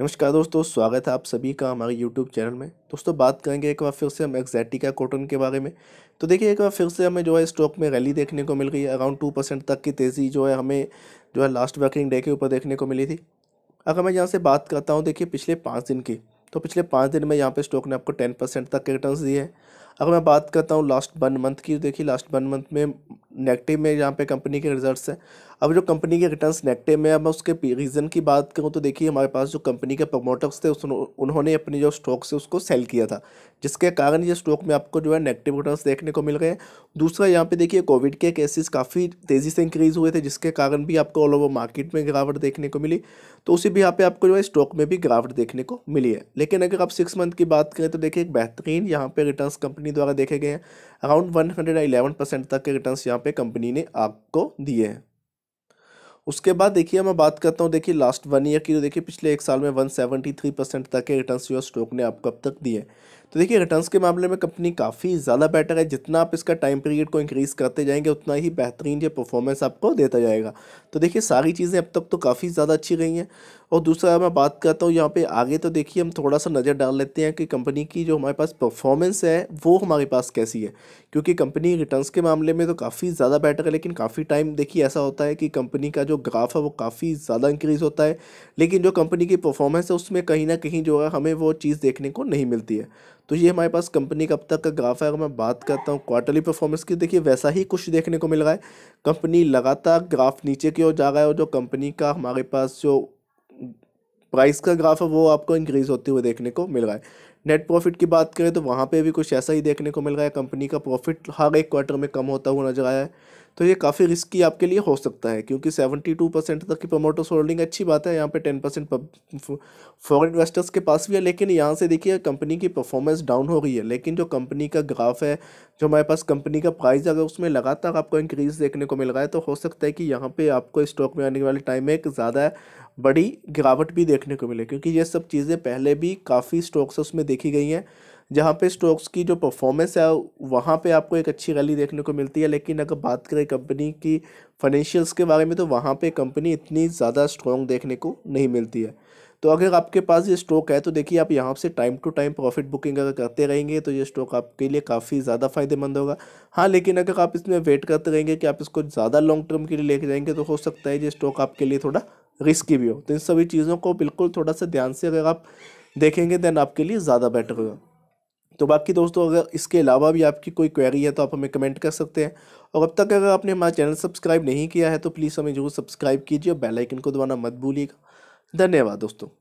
नमस्कार दोस्तों स्वागत है आप सभी का हमारे यूट्यूब चैनल में दोस्तों बात करेंगे एक बार फिर से हम एक्जैटिका कॉटन के बारे में तो देखिए एक बार फिर से हमें जो है स्टॉक में रैली देखने को मिल गई है अराउंड टू परसेंट तक की तेज़ी जो है हमें जो है लास्ट वर्किंग डे के ऊपर देखने को मिली थी अगर मैं यहाँ से बात करता हूँ देखिए पिछले पाँच दिन की तो पिछले पाँच दिन में यहाँ पे स्टॉक ने आपको टेन परसेंट तक के रिटर्न दिए हैं अगर मैं बात करता हूँ लास्ट वन मंथ की देखिए लास्ट वन मंथ में नेगेटिव में यहाँ पे कंपनी के रिजल्ट्स हैं अब जो कंपनी के रिटर्न नेगेटिव में अब मैं उसके रीज़न की बात करूँ तो देखिए हमारे पास जो कंपनी के प्रमोटर्स थे उस उन्होंने अपने जो स्टॉक से उसको सेल किया था जिसके कारण ये स्टॉक में आपको जो है नेगेटिव रिटर्न देखने को मिल रहे हैं दूसरा यहाँ पे देखिए कोविड के केसेस काफ़ी तेज़ी से इंक्रीज़ हुए थे जिसके कारण भी आपको ऑल ओवर मार्केट में गिरावट देखने को मिली तो उसी भी यहाँ पर आपको जो है स्टॉक में भी गिरावट देखने को मिली है लेकिन अगर आप सिक्स मंथ की बात करें तो देखिए एक बेहतरीन यहाँ पर रिटर्न कंपनी द्वारा देखे गए हैं around one hundred eleven percent तक के रिटर्न यहाँ पे कंपनी ने आपको दिए हैं उसके बाद देखिए मैं बात करता हूँ देखिए लास्ट वन ईयर की तो देखिए पिछले एक साल में वन सेवेंटी थ्री परसेंट तक के रिटर्न यूर स्टॉक ने आपको अब तक दिए तो देखिए रिटर्न्स के मामले में कंपनी काफ़ी ज़्यादा बेटर है जितना आप इसका टाइम पीरियड को इंक्रीज़ करते जाएंगे उतना ही बेहतरीन ये परफॉर्मेंस आपको देता जाएगा तो देखिए सारी चीज़ें अब तक तो काफ़ी ज़्यादा अच्छी गई हैं और दूसरा मैं बात करता हूँ यहाँ पे आगे तो देखिए हम थोड़ा सा नज़र डाल लेते हैं कि कंपनी की जो हमारे पास परफॉर्मेंस है वो हमारे पास कैसी है क्योंकि कंपनी रिटर्न्स के मामले में तो काफ़ी ज़्यादा बेटर है लेकिन काफ़ी टाइम देखिए ऐसा होता है कि कंपनी का जो ग्राफ है वो काफ़ी ज़्यादा इंक्रीज़ होता है लेकिन जो कंपनी की परफॉर्मेंस है उसमें कहीं ना कहीं जो है हमें वो चीज़ देखने को नहीं मिलती है तो ये हमारे पास कंपनी का अब तक का ग्राफ है अगर मैं बात करता हूँ क्वार्टरली परफॉर्मेंस की देखिए वैसा ही कुछ देखने को मिल रहा है कंपनी लगातार ग्राफ नीचे की ओर जा रहा है और जो कंपनी का हमारे पास जो प्राइस का ग्राफ है वो आपको इंक्रीज़ होते हुए देखने को मिल रहा है नेट प्रॉफिट की बात करें तो वहाँ पे भी कुछ ऐसा ही देखने को मिल रहा है कंपनी का प्रॉफिट हर एक क्वार्टर में कम होता हुआ नजर आया है तो ये काफ़ी रिस्की आपके लिए हो सकता है क्योंकि सेवेंटी टू परसेंट तक की प्रमोटर्स होल्डिंग अच्छी बात है यहाँ पे टेन परसेंट फॉरन इन्वेस्टर्स के पास भी है लेकिन यहाँ से देखिए कंपनी की परफॉर्मेंस डाउन हो रही है लेकिन जो कंपनी का ग्राफ है जो हमारे पास कंपनी का प्राइस अगर उसमें लगातार आपको इंक्रीज़ देखने को मिल रहा है तो हो सकता है कि यहाँ पर आपको स्टॉक में आने वाले टाइम में एक ज़्यादा बड़ी गिरावट भी देखने को मिले क्योंकि ये सब चीज़ें पहले भी काफ़ी स्टॉक्स उसमें देखी गई हैं जहाँ पे स्टॉक्स की जो परफॉर्मेंस है वहाँ पे आपको एक अच्छी रैली देखने को मिलती है लेकिन अगर बात करें कंपनी की फाइनेंशियल्स के बारे में तो वहाँ पे कंपनी इतनी ज़्यादा स्ट्रॉन्ग देखने को नहीं मिलती है तो अगर आपके पास ये स्टॉक है तो देखिए आप यहाँ से time to time profit booking अगर करते रहेंगे तो ये स्टॉक आपके लिए काफ़ी ज़्यादा फायदेमंद होगा हाँ लेकिन अगर आप इसमें वेट करते रहेंगे कि आप इसको ज़्यादा लॉन्ग टर्म के लिए लेके जाएंगे तो हो सकता है ये स्टॉक आपके लिए थोड़ा रिस्की भी हो तो इन सभी चीज़ों को बिल्कुल थोड़ा सा ध्यान से अगर आप देखेंगे देन आपके लिए ज़्यादा बेटर होगा तो बाकी दोस्तों अगर इसके अलावा भी आपकी कोई क्वेरी है तो आप हमें कमेंट कर सकते हैं और अब तक अगर आपने हमारा चैनल सब्सक्राइब नहीं किया है तो प्लीज़ हमें जरूर सब्सक्राइब कीजिए और बेलाइकन को दबाना मत भूलिएगा धन्यवाद दोस्तों